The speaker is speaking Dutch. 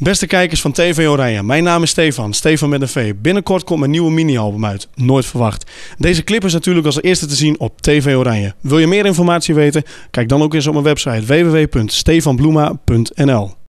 Beste kijkers van TV Oranje, mijn naam is Stefan, Stefan met een V. Binnenkort komt mijn nieuwe mini-album uit, Nooit Verwacht. Deze clip is natuurlijk als eerste te zien op TV Oranje. Wil je meer informatie weten? Kijk dan ook eens op mijn website www.stefanbloema.nl